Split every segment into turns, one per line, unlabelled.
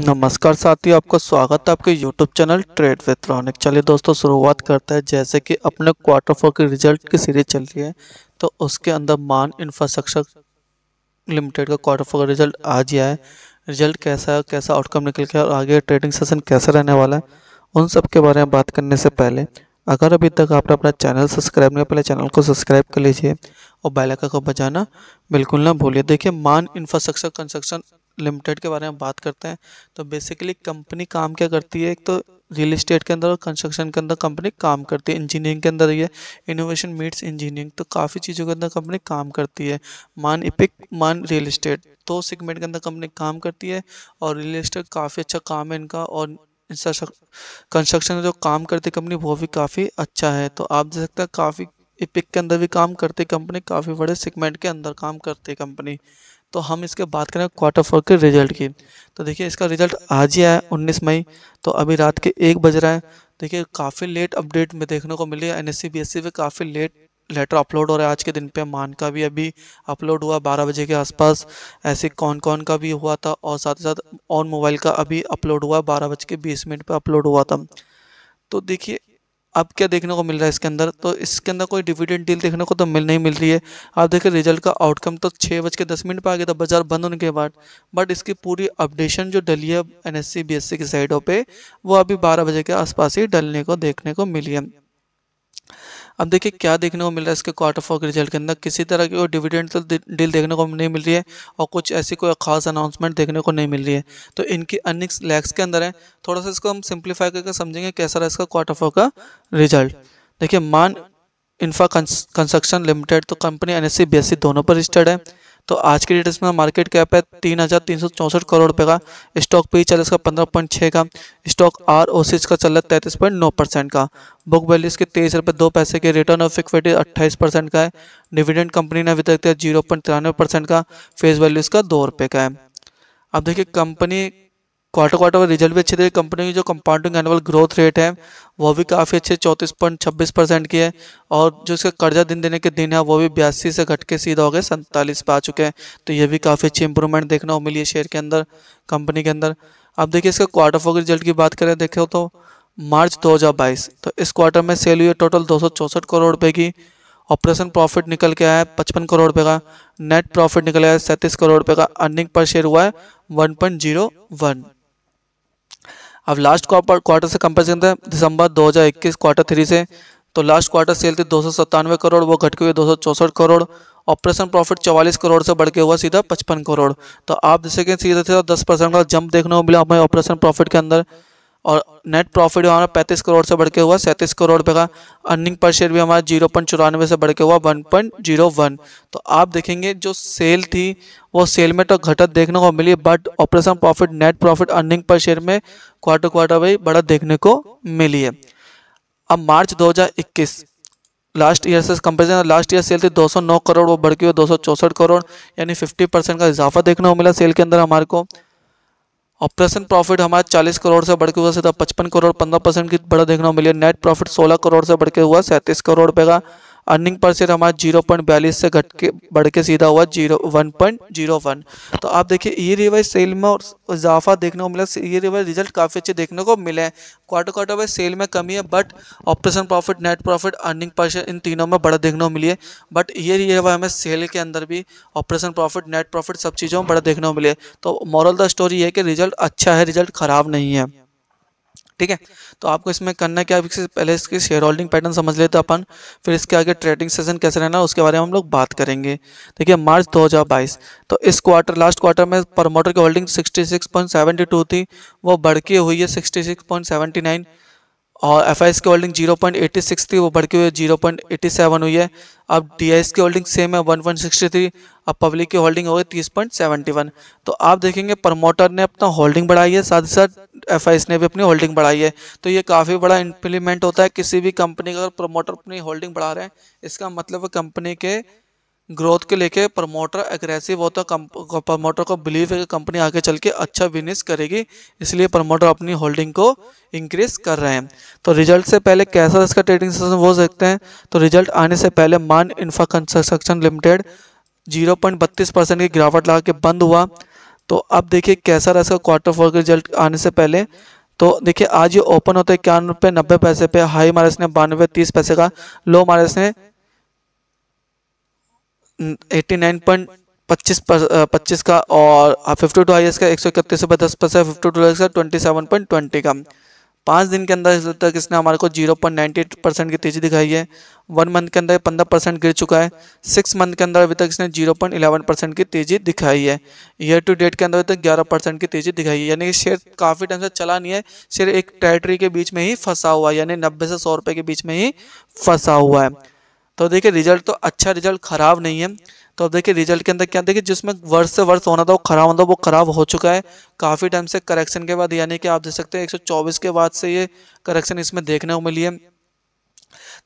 नमस्कार साथियों आपका स्वागत है आपके YouTube चैनल ट्रेड विथ्रॉनिक चलिए दोस्तों शुरुआत करते हैं जैसे कि अपने क्वार्टर फोर के रिजल्ट की सीरीज चल रही है तो उसके अंदर मान इंफ्रास्ट्रक्चर लिमिटेड का क्वार्टर फोर का रिजल्ट आज ही है रिजल्ट कैसा है कैसा आउटकम निकल के और आगे ट्रेडिंग सेशन कैसा रहने वाला है उन सब के बारे में बात करने से पहले अगर अभी तक आपने अपना चैनल सब्सक्राइब नहीं पहले चैनल को सब्सक्राइब कर लीजिए और बेल आइकन को बजाना बिल्कुल ना भूलिए देखिए मान इंफ्रास्ट्रक्चर कंस्ट्रक्शन लिमिटेड के बारे में बात करते हैं तो बेसिकली कंपनी काम क्या करती है एक तो रियल इस्टेट के अंदर और कंस्ट्रक्शन के अंदर कंपनी काम करती है इंजीनियरिंग के अंदर ये इनोवेशन मीट्स इंजीनियरिंग तो काफ़ी चीज़ों के अंदर कंपनी काम करती है मान इपिक मान रियल इस्टेट तो सेगमेंट के अंदर कंपनी काम करती है और रियल इस्टेट काफ़ी अच्छा काम है इनका और कंस्ट्रक्शन का जो काम करती कंपनी वो भी काफ़ी अच्छा है तो आप देख सकते हैं काफ़ी इपिक के अंदर भी काम करती कंपनी काफ़ी बड़े सेगमेंट के अंदर काम करती है कंपनी तो हम इसके बात करें क्वार्टर फोर के रिजल्ट की तो देखिए इसका रिजल्ट आज ही आया उन्नीस मई तो अभी रात के एक बज रहा है देखिए काफ़ी लेट अपडेट में देखने को मिली है एन एस पर काफ़ी लेट लेटर अपलोड हो रहा है आज के दिन पे मान का भी अभी अपलोड हुआ 12 बजे के आसपास ऐसे कौन कौन का भी हुआ था और साथ ही साथ ऑन मोबाइल का अभी अपलोड हुआ बारह बज के बीस मिनट पर अपलोड हुआ था तो देखिए अब क्या देखने को मिल रहा है इसके अंदर तो इसके अंदर कोई डिविडेंड डील देखने को तो मिल नहीं मिल रही है आप देखिए रिजल्ट का आउटकम तो छः बज के दस मिनट पर आ गया था बाजार बंद होने के बाद बट इसकी पूरी अपडेशन जो डली है N S C B S C की साइडों पर वो अभी बारह बजे के आसपास ही डलने को देखने को मिली है अब देखिए क्या देखने को मिल रहा है इसके क्वार्टर फोर के रिजल्ट के अंदर किसी तरह की कोई डिविडेंड तो डील देखने को नहीं मिल रही है और कुछ ऐसी कोई खास अनाउंसमेंट देखने को नहीं मिल रही है तो इनकी अर्निंग्स लैक्स के अंदर है थोड़ा सा इसको हम सिंप्लीफाई करके समझेंगे कैसा रहा इसका क्वार्टर फोर का रिजल्ट देखिए मान इन्फा कंस्ट्रक्शन लिमिटेड तो कंपनी एन एस दोनों पर रजिस्टर्ड है तो आज के डेट में मार्केट कैप है तीन हज़ार तीन सौ चौंसठ करोड़ रुपये का स्टॉक पी चल इसका पंद्रह पॉइंट छः का स्टॉक आर ओ सी इसका चल रहा है तैंतीस पॉइंट नौ परसेंट का बुक वैल्यू इसके तेईस रुपये दो पैसे के रिटर्न ऑफ इक्विटी अट्ठाईस परसेंट का है डिविडेंड कंपनी ने अभी तक दिया जीरो पॉइंट तिरानवे परसेंट का फेस वैल्यू इसका दो रुपये का है अब देखिए कंपनी क्वार्टर क्वार्टर में रिजल्ट भी अच्छे थे कंपनी की जो कंपाउंडिंग एनुअल ग्रोथ रेट है वो भी काफ़ी अच्छे चौंतीस पॉइंट छब्बीस परसेंट की है और जो इसका कर्जा दिन देने के दिन है वो भी बयासी से घट के सीधा हो गए सैंतालीस पे आ चुके हैं तो ये भी काफ़ी अच्छी इंप्रूवमेंट देखने को मिली है शेयर के अंदर कंपनी के अंदर अब देखिए इसका क्वार्टर फोर रिजल्ट की बात करें देखो तो मार्च दो तो इस क्वार्टर में सेल हुई है टोटल दो करोड़ रुपये की ऑपरेशन प्रॉफिट निकल के आया पचपन करोड़ रुपये का नेट प्रॉफिट निकल आया है सैंतीस करोड़ रुपये का अर्निंग पर शेयर हुआ है वन पॉइंट जीरो वन अब लास्ट क्वार्टर से कंपेरिजन था दिसंबर 2021 क्वार्टर थ्री से तो लास्ट क्वार्टर सेल थी दो करोड़ वो घटके हुए दो करोड़ ऑपरेशन प्रॉफिट चवालीस करोड़ से बढ़ के हुआ सीधा पचपन करोड़ तो आप जैसे कि सीधे सीधा दस परसेंट का जंप देखने को मिला हमें ऑपरेशन प्रॉफिट के अंदर और नेट प्रॉफिट हमारा पैंतीस करोड़ से बढ़ के हुआ सैंतीस करोड़ रुपये का अर्निंग पर शेयर भी हमारा जीरो पॉइंट चौरानवे से बढ़ के हुआ वन पॉइंट जीरो वन तो आप देखेंगे जो सेल थी वो सेल में तो घटत देखने को मिली but operation profit net profit earning per share में क्वार्टर क्वार्टर भाई बढ़त देखने को मिली है अब मार्च दो लास्ट ईयर से कंपेरिजन लास्ट ईयर सेल थी 209 करोड़ वो बढ़ के हुई दो करोड़ यानी 50 परसेंट का इजाफा देखने को मिला सेल के अंदर हमारे को ऑपरेशन प्रॉफिट हमारा 40 करोड़ से बढ़ के हुआ सीधा 55 करोड़ 15 परसेंट की बड़ा देखने को मिली नेट प्रॉफिट 16 करोड़ से बढ़ के हुआ सैंतीस करोड़ रुपये का अर्निंग पर शेयर हमारा जीरो पॉइंट बयालीस से घट के बढ़ के सीधा हुआ zero one point zero one तो आप देखिए ये रिवाइज सेल में इजाफा देखने को मिला ये रिवाइज रिजल्ट काफ़ी अच्छे देखने को मिले हैं क्वार्टर क्वार्टर वाइज सेल में कमी है but operation profit net profit earning per share इन तीनों में बड़ा देखने को मिली है बट ये रिवाइज हमें सेल के अंदर भी ऑपरेशन प्रॉफिट नेट प्रॉफिट सब चीज़ों में बड़ा देखने को मिले तो मॉरल द स्टोरी है कि रिजल्ट अच्छा है रिजल्ट ख़राब नहीं है ठीक है तो आपको इसमें करना क्या है पहले इसके शेयर होल्डिंग पैटर्न समझ लेते तो अपन फिर इसके आगे ट्रेडिंग सेशन कैसे रहना उसके बारे में हम लोग बात करेंगे देखिए मार्च 2022 तो इस क्वार्टर लास्ट क्वार्टर में प्रमोटर की होल्डिंग 66.72 थी वो बढ़ के हुई है 66.79 और एफ की होल्डिंग 0.86 थी वो बढ़ के हुई जीरो हुई है अब डी की होल्डिंग सेम है 1.63 अब पब्लिक की होल्डिंग हो गई वन तो आप देखेंगे प्रमोटर ने अपना होल्डिंग बढ़ाई है साथ ही साथ एफ ने भी अपनी होल्डिंग बढ़ाई है तो ये काफ़ी बड़ा इम्प्लीमेंट होता है किसी भी कंपनी का अगर प्रमोटर अपनी होल्डिंग बढ़ा रहे हैं इसका मतलब कंपनी के ग्रोथ के लेके प्रमोटर एग्रेसिव होता है प्रमोटर को बिलीव है कि कंपनी आगे चल के अच्छा बिजनेस करेगी इसलिए प्रमोटर अपनी होल्डिंग को इंक्रीज कर रहे हैं तो रिजल्ट से पहले कैसा इसका ट्रेडिंग सेशन हो सकते हैं तो रिजल्ट आने से पहले Man infra construction limited zero point बत्तीस परसेंट की गिरावट लगा के बंद हुआ तो अब देखिए कैसा रहा इसका क्वार्टर फोर का रिजल्ट आने से पहले तो देखिए आज ये ओपन होता है इक्यानवे नब्बे पैसे पे हाई मारे ने बानवे तीस पैसे का लो मारा ने एट्टी नाइन पॉइंट पच्चीस पच्चीस का और हाँ, फिफ्टी टू हाईएस्ट का एक सौ इकतीस से दस परसेंट फिफ्टी टू का ट्वेंटी सेवन पॉइंट ट्वेंटी का पाँच दिन के अंदर तक इसने हमारे को zero point ninety eight percent की तेजी दिखाई है वन मंथ के अंदर पंद्रह परसेंट गिर चुका है सिक्स मंथ के अंदर अभी तक इसने जीरो पॉइंट इलेवन परसेंट की तेजी दिखाई है ईयर टू डेट के अंदर अभी तक ग्यारह परसेंट की तेजी दिखाई है यानी कि शेयर काफ़ी टाइम से चला नहीं है शेयर एक टेरिटरी के बीच में ही फंसा हुआ है यानी नब्बे से सौ रुपये के बीच में ही फंसा हुआ है तो देखिए रिजल्ट तो अच्छा रिजल्ट ख़राब नहीं है तो अब देखिए रिजल्ट के अंदर क्या देखिए जिसमें वर्ष से वर्ष होना था वो खराब होना था वो ख़राब हो चुका है काफ़ी टाइम से करेक्शन के बाद यानी कि आप देख सकते हैं 124 के बाद से ये करेक्शन इसमें देखने को मिली है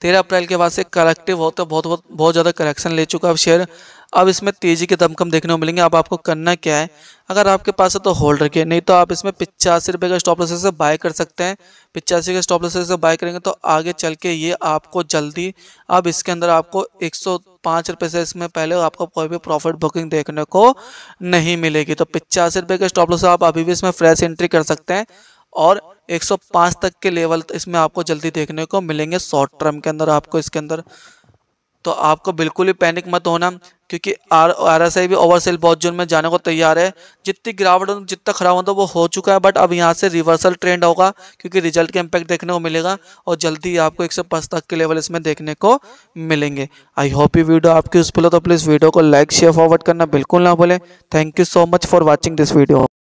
तेरह अप्रैल के बाद से करेक्टिव होता तो बहुत बहुत बहुत ज़्यादा करेक्शन ले चुका अब शेयर अब इसमें तेज़ी के दमकम देखने को मिलेंगे अब आपको करना क्या है अगर आपके पास है तो होल्ड रखिए नहीं तो आप इसमें पिचासी रुपये का स्टॉप लॉसेस से बाय कर सकते हैं पिचासी के स्टॉप लॉसेस से बाय करेंगे तो आगे चल के ये आपको जल्दी अब इसके अंदर आपको एक पाँच से इसमें पहले आपको कोई भी प्रॉफिट बुकिंग देखने को नहीं मिलेगी तो पिचासी रुपये के स्टॉप लॉस आप अभी भी इसमें फ्रेश एंट्री कर सकते हैं और 105 तक के लेवल इसमें आपको जल्दी देखने को मिलेंगे शॉर्ट टर्म के अंदर आपको इसके अंदर तो आपको बिल्कुल ही पैनिक मत होना क्योंकि आर आर एस आई भी ओवर सेल बहुत जोन में जाने को तैयार है जितनी गिरावट जितना खराब होता है वो हो चुका है बट अब यहाँ से रिवर्सल ट्रेंड होगा क्योंकि रिजल्ट का इम्पैक्ट देखने को मिलेगा और जल्दी आपको एक सौ तक के लेवल इसमें देखने को मिलेंगे आई होप ये वीडियो आपकी यूजफुल पर तो प्लीज़ वीडियो को लाइक शेयर फॉरवर्ड करना बिल्कुल ना भूलें thank you so much for watching this video